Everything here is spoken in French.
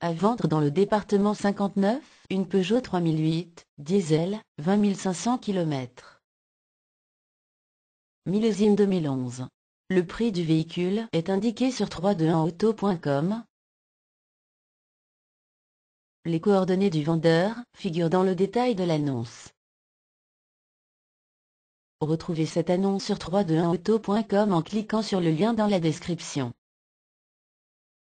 À vendre dans le département 59, une Peugeot 3008, diesel, 20 500 km. Millésime 2011. Le prix du véhicule est indiqué sur 321auto.com. Les coordonnées du vendeur figurent dans le détail de l'annonce. Retrouvez cette annonce sur 321auto.com en cliquant sur le lien dans la description.